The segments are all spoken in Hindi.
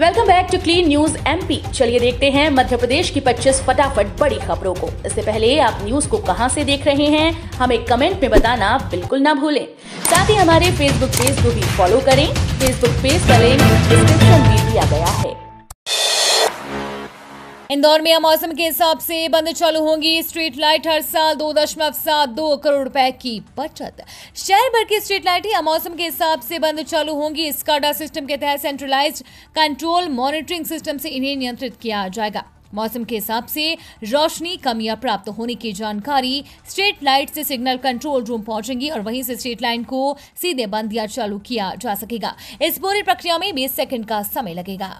welcome back to clean news MP चलिए देखते हैं मध्य प्रदेश की 25 फटाफट बड़ी खबरों को इससे पहले आप न्यूज को कहां से देख रहे हैं हमें कमेंट में बताना बिल्कुल ना भूलें साथ ही हमारे फेसबुक पेज को भी फॉलो करें फेसबुक पेज का लिंक डिस्क्रिप्शन में दिया गया है इंदौर में मौसम के हिसाब से बंद चालू होंगी स्ट्रीट लाइट हर साल दो दशमलव सात दो करोड़ रुपए की बचत शहर भर की स्ट्रीट लाइटें मौसम के हिसाब से बंद चालू होंगी इसकाडा सिस्टम के तहत सेंट्रलाइज कंट्रोल मॉनिटरिंग सिस्टम से इन्हें नियंत्रित किया जाएगा मौसम के हिसाब से रोशनी कम या प्राप्त होने की जानकारी स्ट्रीट लाइट से सिग्नल कंट्रोल रूम पहुंचेंगी और वहीं से स्ट्रीट लाइन को सीधे बंद या चालू किया जा सकेगा इस पूरी प्रक्रिया में बीस सेकंड का समय लगेगा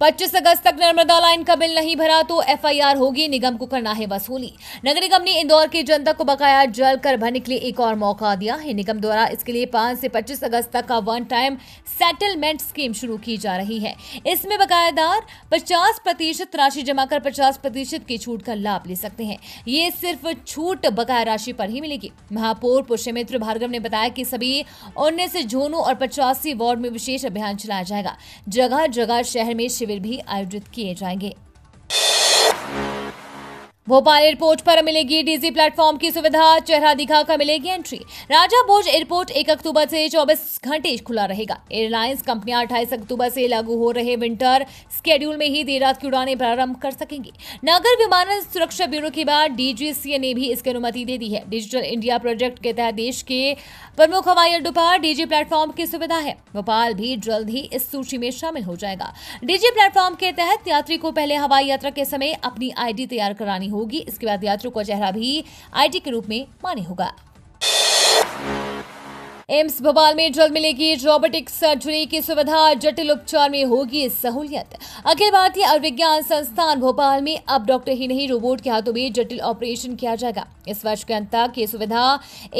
पच्चीस अगस्त तक नर्मदा लाइन का बिल नहीं भरा तो एफआईआर होगी निगम को करना है वसूली नगर निगम ने इंदौर की जनता को बकाया जल कर भरने के लिए एक और मौका दिया है निगम द्वारा इसके लिए 5 से 25 अगस्त तक का वन टाइम सेटलमेंट स्कीम शुरू की जा रही है इसमें बकायादार 50 प्रतिशत राशि जमा कर पचास प्रतिशत की छूट का लाभ ले सकते हैं ये सिर्फ छूट बकाया राशि पर ही मिलेगी महापौर पुष्यमित्र भार्गव ने बताया की सभी उन्नीस जोनों और पचासी वार्ड में विशेष अभियान चलाया जाएगा जगह जगह शहर में शिविर भी आयोजित किए जाएंगे भोपाल एयरपोर्ट पर मिलेगी डीजी प्लेटफॉर्म की सुविधा चेहरा दिखाकर मिलेगी एंट्री राजा भोज एयरपोर्ट 1 अक्टूबर से 24 घंटे खुला रहेगा एयरलाइंस कंपनियां अट्ठाईस अक्टूबर से लागू हो रहे विंटर स्केड्यूल में ही देर रात की उड़ानें प्रारंभ कर सकेंगी नागर विमानन सुरक्षा ब्यूरो की बात डीजीसीए ने भी इसकी अनुमति दे दी है डिजिटल इंडिया प्रोजेक्ट के तहत देश के प्रमुख हवाई अड्डों पर डीजी प्लेटफॉर्म की सुविधा है भोपाल भी जल्द ही इस सूची में शामिल हो जाएगा डीजी प्लेटफॉर्म के तहत यात्री को पहले हवाई यात्रा के समय अपनी आईडी तैयार करानी होगी इसके बाद यात्रियों का चेहरा भी आईडी के रूप में मान्य होगा एम्स भोपाल में जल्द मिलेगी रोबोटिक सर्जरी की सुविधा जटिल उपचार में होगी सहूलियत अखिल भारतीय आयुर्विज्ञान संस्थान भोपाल में अब डॉक्टर ही नहीं रोबोट के हाथों में जटिल ऑपरेशन किया जाएगा इस वर्ष के अंत तक ये सुविधा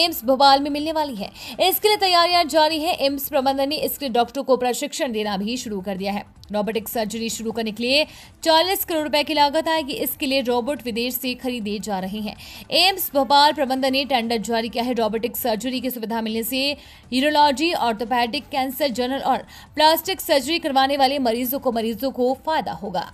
एम्स भोपाल में मिलने वाली है इसके लिए तैयारियां जारी है एम्स प्रबंधन ने इसके डॉक्टरों को प्रशिक्षण देना भी शुरू कर दिया है रोबोटिक सर्जरी शुरू करने के लिए 40 करोड़ रुपए की लागत आएगी इसके लिए रोबोट विदेश से खरीदे जा रहे हैं एम्स भोपाल प्रबंधन ने टेंडर जारी किया है रोबोटिक सर्जरी की सुविधा मिलने से यूरोलॉजी ऑर्थोपैडिक कैंसर जनरल और प्लास्टिक सर्जरी करवाने वाले मरीजों को मरीजों को फायदा होगा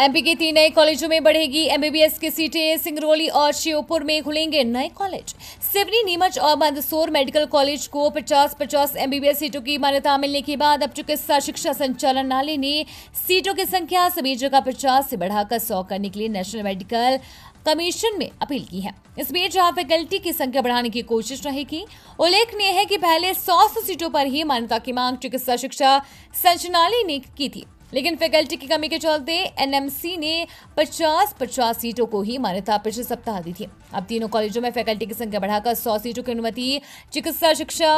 एमपी के तीन नए कॉलेजों में बढ़ेगी एमबीबीएस की सीटें सिंगरौली और श्योपुर में खुलेंगे नए कॉलेज सिवनी नीमच और मंदसौर मेडिकल कॉलेज को 50-50 एमबीबीएस सीटों की मान्यता मिलने के बाद अब चिकित्सा शिक्षा संचालनालय ने सीटों की संख्या सभी जगह पचास से बढ़ाकर 100 करने के लिए नेशनल मेडिकल कमीशन में अपील की है इस बीच जहां फैकल्टी की संख्या बढ़ाने की कोशिश रहेगी उल्लेखनीय है कि पहले सौ सीटों पर ही मान्यता की मांग चिकित्सा शिक्षा संचालनालय ने की थी लेकिन फैकल्टी की कमी के चलते एनएमसी ने 50 पचास सीटों को ही मान्यता पिछले सप्ताह दी थी अब तीनों कॉलेजों में फैकल्टी की संख्या बढ़ाकर 100 सीटों की अनुमति चिकित्सा शिक्षा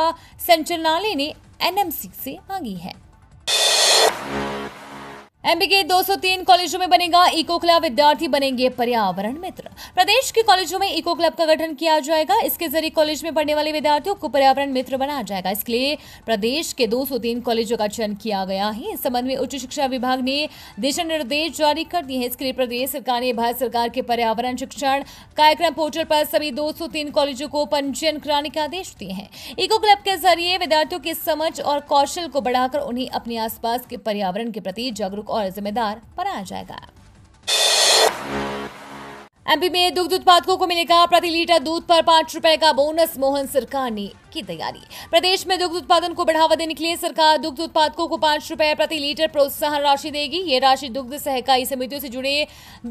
संचालनालय ने एनएमसी से मांगी है एमबी के 203 कॉलेजों में बनेगा इको क्लब विद्यार्थी बनेंगे पर्यावरण मित्र प्रदेश के कॉलेजों में इको क्लब का गठन किया जाएगा इसके जरिए कॉलेज में पढ़ने वाले विद्यार्थियों को पर्यावरण मित्र बनाया जाएगा इसके लिए प्रदेश के 203 कॉलेजों का चयन किया गया है इस संबंध में उच्च शिक्षा विभाग ने दिशा निर्देश जारी कर दिए हैं इसके लिए प्रदेश सरकार ने भारत सरकार के पर्यावरण शिक्षण कार्यक्रम पोर्टल पर सभी दो कॉलेजों को पंजीयन कराने के आदेश दिए हैं इको क्लब के जरिए विद्यार्थियों की समझ और कौशल को बढ़ाकर उन्हें अपने आसपास के पर्यावरण के प्रति जागरूक और जिम्मेदार बनाया जाएगा एमपी में दुग्ध उत्पादकों को मिलेगा प्रति लीटर दूध पर पांच रुपए का बोनस मोहन सरकार ने की तैयारी प्रदेश में दुग्ध उत्पादन को बढ़ावा देने के लिए सरकार दुग्ध उत्पादकों को पांच रुपए प्रति लीटर प्रोत्साहन राशि देगी ये राशि दुग्ध सहकारी समितियों से जुड़े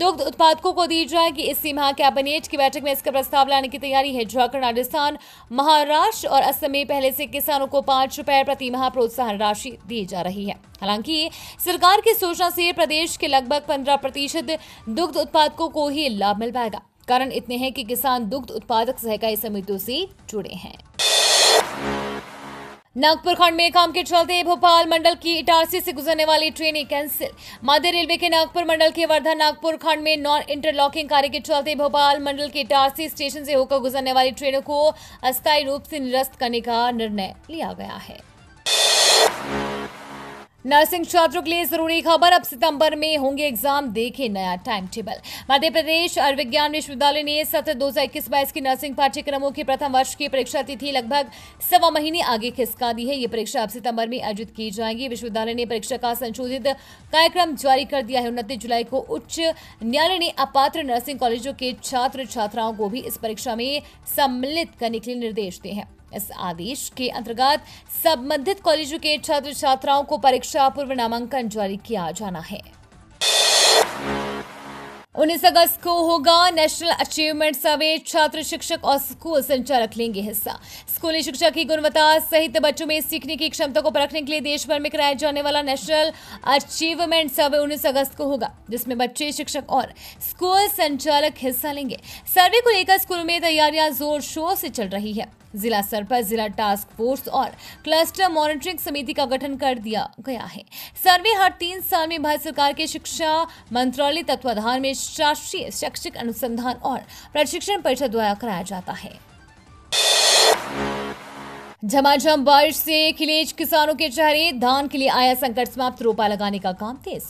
दुग्ध उत्पादकों को दी जाएगी इस माह कैबिनेट की बैठक में इसका प्रस्ताव लाने की तैयारी है झारखंड राजस्थान महाराष्ट्र और असम में पहले से किसानों को पांच रुपए प्रति माह प्रोत्साहन राशि दी जा रही है हालांकि सरकार की सूचना से प्रदेश के लगभग पंद्रह प्रतिशत दुग्ध उत्पादकों को ही लाभ मिल पाएगा कारण इतने हैं कि किसान दुग्ध उत्पादक सहकारी समितियों से जुड़े हैं नागपुर खंड में काम के चलते भोपाल मंडल की इटारसी से गुजरने वाली ट्रेनें कैंसिल मध्य रेलवे के नागपुर मंडल के वर्धा नागपुर खंड में नॉन इंटरलॉकिंग कार्य के चलते भोपाल मंडल के इटारसी स्टेशन से होकर गुजरने वाली ट्रेनों को अस्थायी रूप से निरस्त करने का निर्णय लिया गया है नर्सिंग छात्रों के लिए जरूरी खबर अब सितंबर में होंगे एग्जाम देखें नया टाइम टेबल मध्य प्रदेश आयुर्विज्ञान विश्वविद्यालय ने सत्र दो हजार इक्कीस बाईस की नर्सिंग पाठ्यक्रमों की प्रथम वर्ष की परीक्षा तिथि लगभग सवा महीने आगे खिसका दी है ये परीक्षा अब सितंबर में आयोजित की जाएगी विश्वविद्यालय ने परीक्षा का संशोधित कार्यक्रम जारी कर दिया है उनतीस जुलाई को उच्च न्यायालय ने अपात्र नर्सिंग कॉलेजों के छात्र छात्राओं को भी इस परीक्षा में सम्मिलित करने के लिए निर्देश दिए हैं इस आदेश के अंतर्गत संबंधित कॉलेजों के छात्र छात्राओं को परीक्षा पूर्व नामांकन जारी किया जाना है उन्नीस अगस्त को होगा नेशनल अचीवमेंट सर्वे छात्र शिक्षक और स्कूल संचालक लेंगे हिस्सा स्कूली शिक्षा की गुणवत्ता सहित बच्चों में सीखने की क्षमता को परखने के लिए देश भर में कराया जाने वाला नेशनल अचीवमेंट सर्वे उन्नीस अगस्त को होगा जिसमें बच्चे शिक्षक और स्कूल संचालक हिस्सा लेंगे सर्वे को लेकर स्कूलों में तैयारियां जोर शोर से चल रही है जिला स्तर पर जिला टास्क फोर्स और क्लस्टर मॉनिटरिंग समिति का गठन कर दिया गया है सर्वे हर तीन साल में भारत सरकार के शिक्षा मंत्रालय तत्वाधान में राष्ट्रीय शैक्षिक अनुसंधान और प्रशिक्षण परिषद द्वारा कराया जाता है झमाझम बारिश से खिलेज किसानों के चेहरे धान के लिए आया संकट समाप्त रोपा लगाने का काम तेज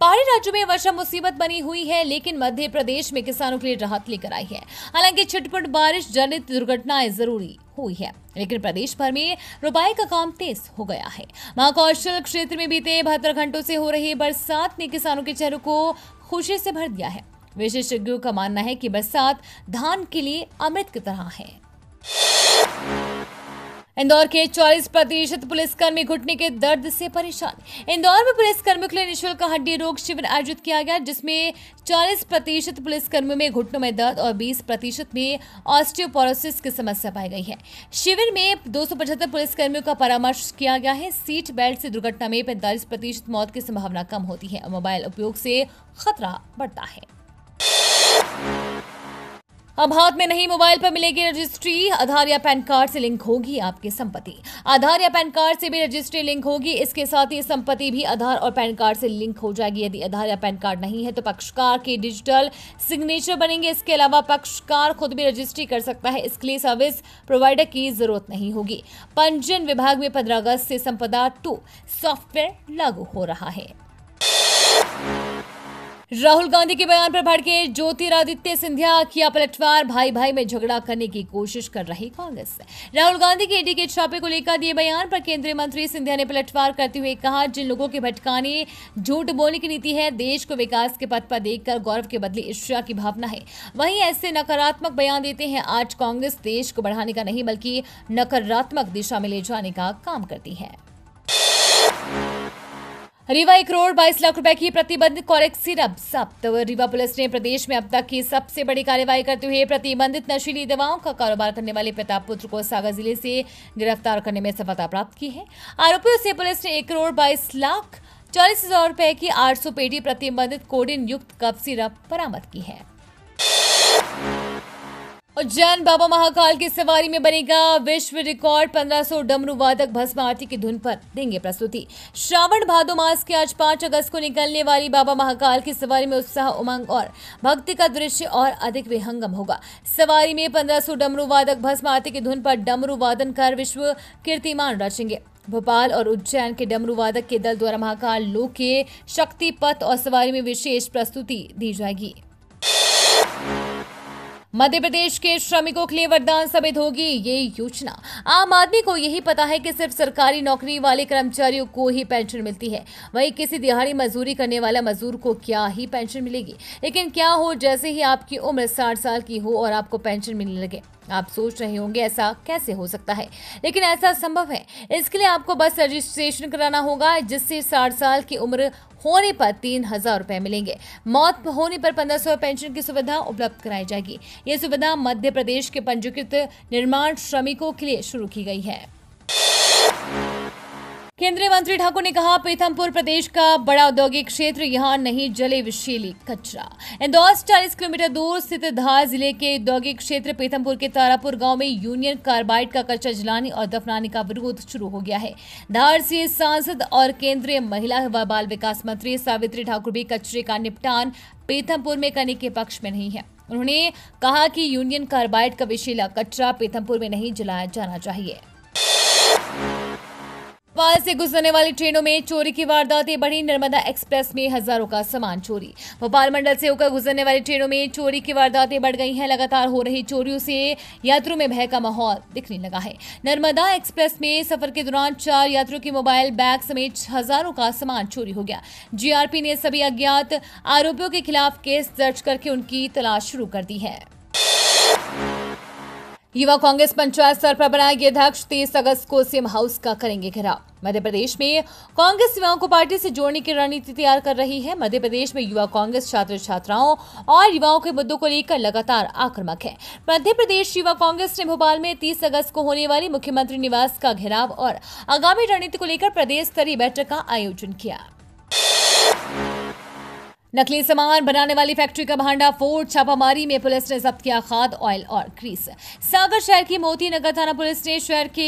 पहाड़ी राज्यों में वर्षा मुसीबत बनी हुई है लेकिन मध्य प्रदेश में किसानों के लिए राहत लेकर आई है हालांकि छिटपुट बारिश जनित दुर्घटनाएं जरूरी हुई है लेकिन प्रदेश भर में रोपाई का काम तेज हो गया है महाकौशल क्षेत्र में बीते बहत्तर घंटों से हो रही बरसात ने किसानों के चेहरों को खुशी से भर दिया है विशेषज्ञों का मानना है की बरसात धान के लिए अमृत की तरह है इंदौर के 40 प्रतिशत पुलिसकर्मी घुटने के दर्द से परेशान इंदौर में पुलिसकर्मियों के लिए निःशुल्क हड्डी रोग शिविर आयोजित किया गया जिसमें 40 प्रतिशत पुलिसकर्मियों में घुटनों में दर्द और 20 प्रतिशत में ऑस्टियोपोरोसिस की समस्या पाई गई है शिविर में दो पुलिसकर्मियों का परामर्श किया गया है सीट बेल्ट से दुर्घटना में पैंतालीस प्रतिशत मौत की संभावना कम होती है मोबाइल उपयोग से खतरा बढ़ता है अब हाथ में नहीं मोबाइल पर मिलेगी रजिस्ट्री आधार या पैन कार्ड से लिंक होगी आपकी संपत्ति आधार या पैन कार्ड से भी रजिस्ट्री लिंक होगी इसके साथ ही संपत्ति भी आधार और पैन कार्ड से लिंक हो जाएगी यदि आधार या पैन कार्ड नहीं है तो पक्षकार के डिजिटल सिग्नेचर बनेंगे इसके अलावा पक्षकार खुद भी रजिस्ट्री कर सकता है इसके लिए सर्विस प्रोवाइडर की जरूरत नहीं होगी पंजीयन विभाग में पंद्रह अगस्त से संपदा टू सॉफ्टवेयर लागू हो रहा है राहुल गांधी के बयान पर भड़के ज्योतिरादित्य सिंधिया किया पलटवार भाई भाई में झगड़ा करने की कोशिश कर रही कांग्रेस राहुल गांधी के एडी के छापे को लेकर दिए बयान पर केंद्रीय मंत्री सिंधिया ने पलटवार करते हुए कहा जिन लोगों के भटकाने झूठ बोलने की नीति है देश को विकास के पथ पर देखकर गौरव के बदले ईर्ष्या की भावना है वही ऐसे नकारात्मक बयान देते हैं आज कांग्रेस देश को बढ़ाने का नहीं बल्कि नकारात्मक दिशा में ले जाने का काम करती है रीवा एक करोड़ बाईस लाख रुपए की प्रतिबंधित कॉरेक्स सिरप जब्त रीवा पुलिस ने प्रदेश में अब तक की सबसे बड़ी कार्रवाई करते हुए प्रतिबंधित नशीली दवाओं का कारोबार करने वाले पिता पुत्र को सागर जिले से गिरफ्तार करने में सफलता प्राप्त की है आरोपियों से पुलिस ने एक करोड़ बाईस लाख चालीस हजार रुपए की आठ सौ पेटी प्रतिबंधित कोडिन युक्त कप सिरप बरामद की है उज्जैन बाबा महाकाल की सवारी में बनेगा विश्व रिकॉर्ड 1500 डमरू वादक भस्म आरती की धुन पर देंगे प्रस्तुति श्रावण भादो मास के आज 5 अगस्त को निकलने वाली बाबा महाकाल की सवारी में उत्साह उमंग और भक्ति का दृश्य और अधिक विहंगम होगा सवारी में 1500 डमरू वादक भस्म आरती की धुन पर डमरू वादन कर विश्व कीर्तिमान रचेंगे भोपाल और उज्जैन के डमरू वादक के दल द्वारा महाकाल लोक के शक्ति पथ और सवारी में विशेष प्रस्तुति दी जाएगी मध्य प्रदेश के श्रमिकों के लिए वरदान साबित होगी ये योजना आम आदमी को यही पता है कि सिर्फ सरकारी नौकरी वाले कर्मचारियों को ही पेंशन मिलती है वहीं किसी दिहाड़ी मजदूरी करने वाला मजदूर को क्या ही पेंशन मिलेगी लेकिन क्या हो जैसे ही आपकी उम्र साठ साल की हो और आपको पेंशन मिलने लगे आप सोच रहे होंगे ऐसा कैसे हो सकता है लेकिन ऐसा संभव है इसके लिए आपको बस रजिस्ट्रेशन कराना होगा जिससे साठ साल की उम्र होने पर तीन हजार रुपए मिलेंगे मौत होने पर पंद्रह सौ पेंशन की सुविधा उपलब्ध कराई जाएगी ये सुविधा मध्य प्रदेश के पंजीकृत निर्माण श्रमिकों के लिए शुरू की गई है केंद्रीय मंत्री ठाकुर ने कहा पीथमपुर प्रदेश का बड़ा औद्योगिक क्षेत्र यहां नहीं जले विशेली कचरा इंदौर से चालीस किलोमीटर दूर स्थित धार जिले के औद्योगिक क्षेत्र पीथमपुर के तारापुर गांव में यूनियन कार्बाइड का कचरा जलाने और दफनाने का विरोध शुरू हो गया है धार से सांसद और केंद्रीय महिला व बाल विकास मंत्री सावित्री ठाकुर भी कचरे का निपटान पीथमपुर में करने के पक्ष में नहीं है उन्होंने कहा कि यूनियन कार्बाइड का विशेला कचरा पीथमपुर में नहीं जलाया जाना चाहिए भोपाल से गुजरने वाली ट्रेनों में चोरी की वारदातें बढ़ी नर्मदा एक्सप्रेस में हजारों का सामान चोरी भोपाल मंडल से होकर गुजरने वाली ट्रेनों में चोरी की वारदातें बढ़ गई हैं लगातार हो रही चोरियों से यात्रियों में भय का माहौल दिखने लगा है नर्मदा एक्सप्रेस में सफर के दौरान चार यात्रियों के मोबाइल बैग समेत हजारों का सामान चोरी हो गया जीआरपी ने सभी अज्ञात आरोपियों के खिलाफ केस दर्ज करके उनकी तलाश शुरू कर दी है युवा कांग्रेस पंचायत स्तर पर बनाए गए अध्यक्ष तेईस अगस्त को सीएम हाउस का करेंगे घेराव मध्य प्रदेश में कांग्रेस युवाओं को पार्टी से जोड़ने की रणनीति तैयार कर रही है मध्य प्रदेश में युवा कांग्रेस छात्र छात्राओं और युवाओं के मुद्दों को लेकर लगातार आक्रामक है मध्य प्रदेश युवा कांग्रेस ने भोपाल में 30 अगस्त को होने वाली मुख्यमंत्री निवास का घेराव और आगामी रणनीति को लेकर प्रदेश स्तरीय बैठक का आयोजन किया नकली सामान बनाने वाली फैक्ट्री का भांडा फोड़ छापामारी में पुलिस ने जब्त किया खाद ऑयल और ग्रीस सागर शहर की मोती नगर थाना पुलिस ने शहर के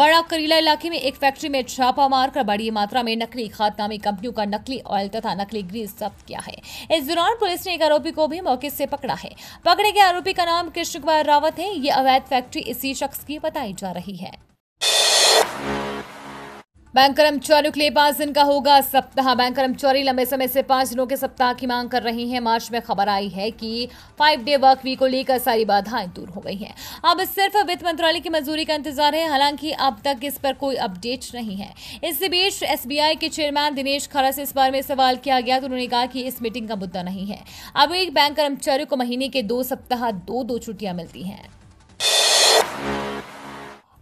बड़ा करीला इलाके में एक फैक्ट्री में छापा मारकर बड़ी मात्रा में नकली खाद नामी कंपनियों का नकली ऑयल तथा नकली ग्रीस जब्त किया है इस दौरान पुलिस ने एक आरोपी को भी मौके से पकड़ा है पकड़े गए आरोपी का नाम कृष्ण कुमार रावत है ये अवैध फैक्ट्री इसी शख्स की बताई जा रही है बैंक कर्मचारियों के लिए पांच दिन का होगा सप्ताह बैंक कर्मचारी लंबे समय से पांच दिनों के सप्ताह की मांग कर रहे हैं मार्च में खबर आई है कि फाइव डे वर्क वीक को लेकर सारी बाधाएं दूर हो गई हैं अब सिर्फ वित्त मंत्रालय की मंजूरी का इंतजार है हालांकि अब तक इस पर कोई अपडेट नहीं है इसी बीच एस के चेयरमैन दिनेश खरा से इस बारे में सवाल किया गया तो उन्होंने कहा कि इस मीटिंग का मुद्दा नहीं है अब एक बैंक कर्मचारियों को महीने के दो सप्ताह दो दो छुट्टियां मिलती हैं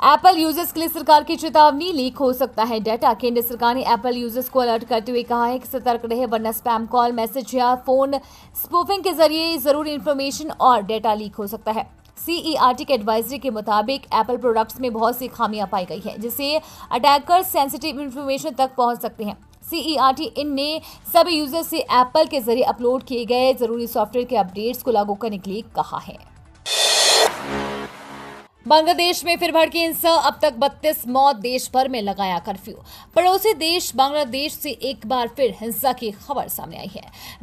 एप्पल यूजर्स के लिए सरकार की चेतावनी लीक हो सकता है डाटा केंद्र सरकार ने एप्पल यूजर्स को अलर्ट करते हुए कहा है कि सतर्क रहे वरना स्पैम कॉल मैसेज या फोन स्पूफिंग के जरिए जरूरी इन्फॉर्मेशन और डाटा लीक हो सकता है सीईआरटी e के एडवाइजरी के मुताबिक एप्पल प्रोडक्ट्स में बहुत सी खामियां पाई गई है जिससे अटैकर सेंसिटिव इन्फॉर्मेशन तक पहुंच सकते हैं सीईआरटी e इन ने सभी यूजर्स से एप्पल के जरिए अपलोड किए गए जरूरी सॉफ्टवेयर के अपडेट्स को लागू करने के लिए कहा है बांग्लादेश में फिर भड़की हिंसा अब तक 32 मौत देश भर में लगाया कर्फ्यू पड़ोसी देश बांग्लादेश से एक बार फिर हिंसा की खबर सामने आई है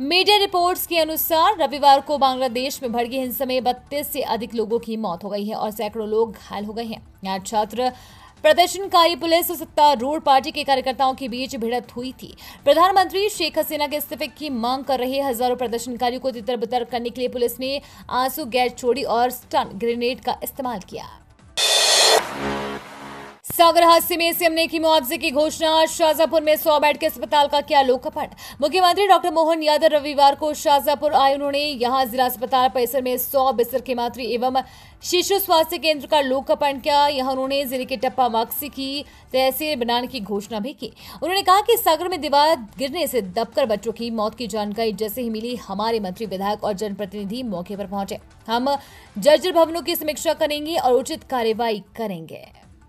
मीडिया रिपोर्ट्स के अनुसार रविवार को बांग्लादेश में भड़की हिंसा में बत्तीस से अधिक लोगों की मौत हो गई है और सैकड़ों लोग घायल हो गए हैं छात्र प्रदर्शनकारी पुलिस और सत्तारूढ़ पार्टी के कार्यकर्ताओं के बीच भिड़त हुई थी प्रधानमंत्री शेख हसीना के इस्तीफे की मांग कर रहे हजारों प्रदर्शनकारियों को तितर बितर करने के लिए पुलिस ने आंसू गैस छोड़ी और स्टन ग्रेनेड का इस्तेमाल किया सागर हादसे में सीएम ने की मुआवजे की घोषणा शाजापुर में सौ बेड के अस्पताल का किया लोकार्पण मुख्यमंत्री डॉक्टर मोहन यादव रविवार को शाजापुर आए उन्होंने यहां जिला अस्पताल परिसर में सौ बिस्तर के मातृ एवं शिशु स्वास्थ्य केंद्र का लोकार्पण किया यहां उन्होंने जिले के टप्पा माक्सी की तहसील बनाने की घोषणा भी की उन्होंने कहा कि सागर में दीवार गिरने से दबकर बच्चों की मौत की जानकारी जैसे ही मिली हमारे मंत्री विधायक और जनप्रतिनिधि मौके पर पहुंचे हम जर्जर भवनों की समीक्षा करेंगे और उचित कार्यवाही करेंगे